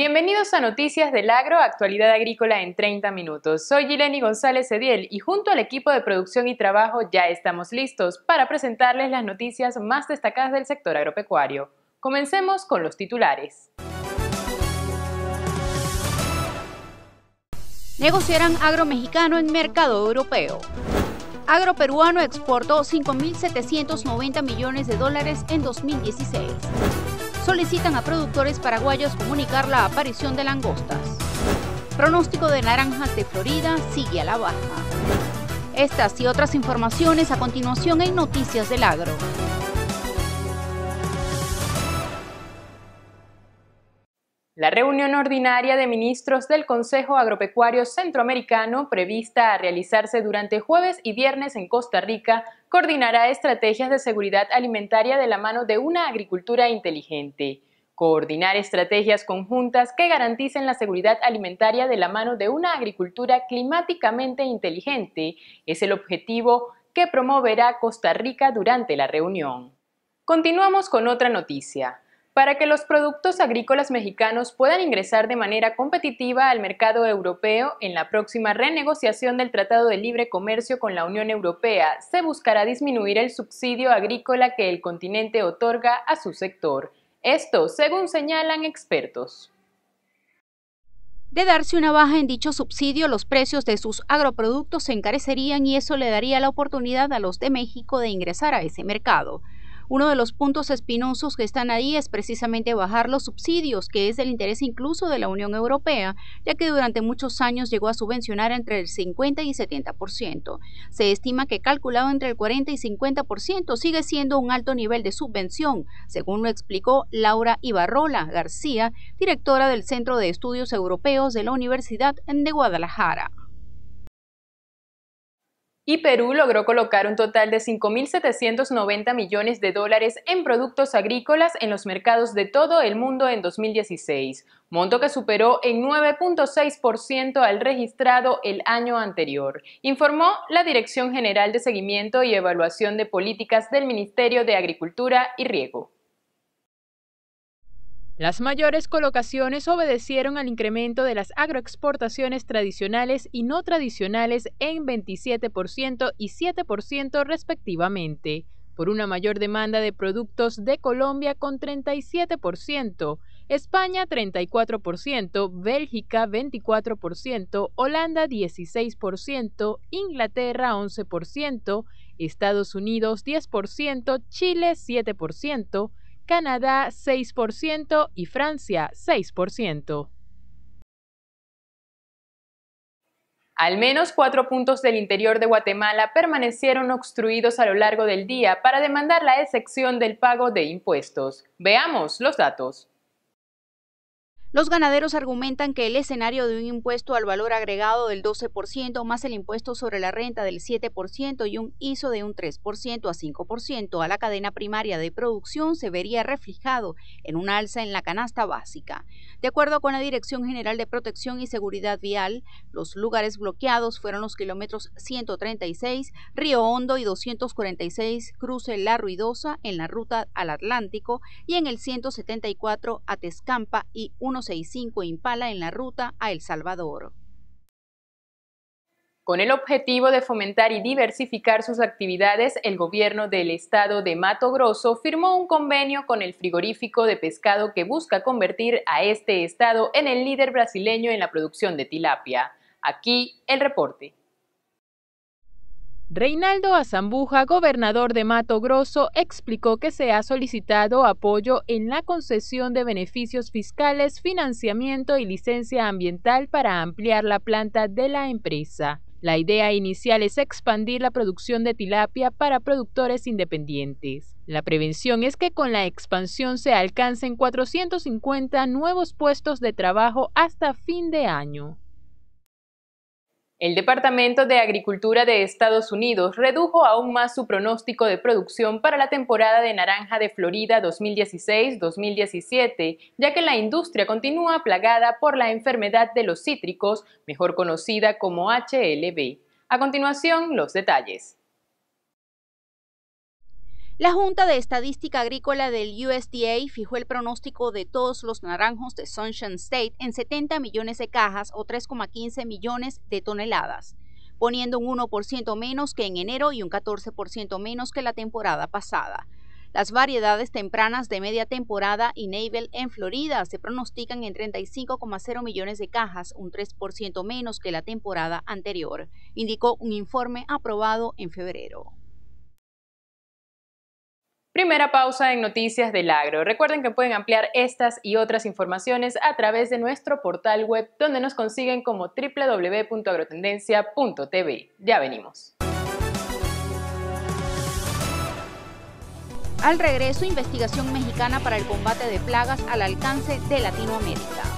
Bienvenidos a Noticias del Agro, actualidad agrícola en 30 minutos. Soy Yleni González Ediel y junto al equipo de producción y trabajo ya estamos listos para presentarles las noticias más destacadas del sector agropecuario. Comencemos con los titulares. Negociarán mexicano en mercado europeo. Agroperuano exportó 5.790 millones de dólares en 2016 solicitan a productores paraguayos comunicar la aparición de langostas. Pronóstico de naranjas de Florida sigue a la baja. Estas y otras informaciones a continuación en Noticias del Agro. La reunión ordinaria de ministros del Consejo Agropecuario Centroamericano, prevista a realizarse durante jueves y viernes en Costa Rica, coordinará estrategias de seguridad alimentaria de la mano de una agricultura inteligente. Coordinar estrategias conjuntas que garanticen la seguridad alimentaria de la mano de una agricultura climáticamente inteligente es el objetivo que promoverá Costa Rica durante la reunión. Continuamos con otra noticia. Para que los productos agrícolas mexicanos puedan ingresar de manera competitiva al mercado europeo en la próxima renegociación del Tratado de Libre Comercio con la Unión Europea, se buscará disminuir el subsidio agrícola que el continente otorga a su sector. Esto, según señalan expertos. De darse una baja en dicho subsidio, los precios de sus agroproductos se encarecerían y eso le daría la oportunidad a los de México de ingresar a ese mercado. Uno de los puntos espinosos que están ahí es precisamente bajar los subsidios, que es del interés incluso de la Unión Europea, ya que durante muchos años llegó a subvencionar entre el 50 y 70%. Se estima que calculado entre el 40 y 50% sigue siendo un alto nivel de subvención, según lo explicó Laura Ibarrola García, directora del Centro de Estudios Europeos de la Universidad de Guadalajara y Perú logró colocar un total de 5.790 millones de dólares en productos agrícolas en los mercados de todo el mundo en 2016, monto que superó en 9.6% al registrado el año anterior, informó la Dirección General de Seguimiento y Evaluación de Políticas del Ministerio de Agricultura y Riego. Las mayores colocaciones obedecieron al incremento de las agroexportaciones tradicionales y no tradicionales en 27% y 7% respectivamente, por una mayor demanda de productos de Colombia con 37%, España 34%, Bélgica 24%, Holanda 16%, Inglaterra 11%, Estados Unidos 10%, Chile 7%, Canadá 6% y Francia 6%. Al menos cuatro puntos del interior de Guatemala permanecieron obstruidos a lo largo del día para demandar la excepción del pago de impuestos. Veamos los datos. Los ganaderos argumentan que el escenario de un impuesto al valor agregado del 12% más el impuesto sobre la renta del 7% y un ISO de un 3% a 5% a la cadena primaria de producción se vería reflejado en un alza en la canasta básica. De acuerdo con la Dirección General de Protección y Seguridad Vial, los lugares bloqueados fueron los kilómetros 136, Río Hondo y 246, cruce La Ruidosa en la ruta al Atlántico y en el 174 a y 1 65 Impala en la ruta a El Salvador. Con el objetivo de fomentar y diversificar sus actividades, el gobierno del estado de Mato Grosso firmó un convenio con el frigorífico de pescado que busca convertir a este estado en el líder brasileño en la producción de tilapia. Aquí el reporte. Reinaldo Azambuja, gobernador de Mato Grosso, explicó que se ha solicitado apoyo en la concesión de beneficios fiscales, financiamiento y licencia ambiental para ampliar la planta de la empresa. La idea inicial es expandir la producción de tilapia para productores independientes. La prevención es que con la expansión se alcancen 450 nuevos puestos de trabajo hasta fin de año. El Departamento de Agricultura de Estados Unidos redujo aún más su pronóstico de producción para la temporada de naranja de Florida 2016-2017, ya que la industria continúa plagada por la enfermedad de los cítricos, mejor conocida como HLB. A continuación, los detalles. La Junta de Estadística Agrícola del USDA fijó el pronóstico de todos los naranjos de Sunshine State en 70 millones de cajas o 3,15 millones de toneladas, poniendo un 1% menos que en enero y un 14% menos que la temporada pasada. Las variedades tempranas de media temporada y Navel en Florida se pronostican en 35,0 millones de cajas, un 3% menos que la temporada anterior, indicó un informe aprobado en febrero. Primera pausa en Noticias del Agro. Recuerden que pueden ampliar estas y otras informaciones a través de nuestro portal web donde nos consiguen como www.agrotendencia.tv. Ya venimos. Al regreso, investigación mexicana para el combate de plagas al alcance de Latinoamérica.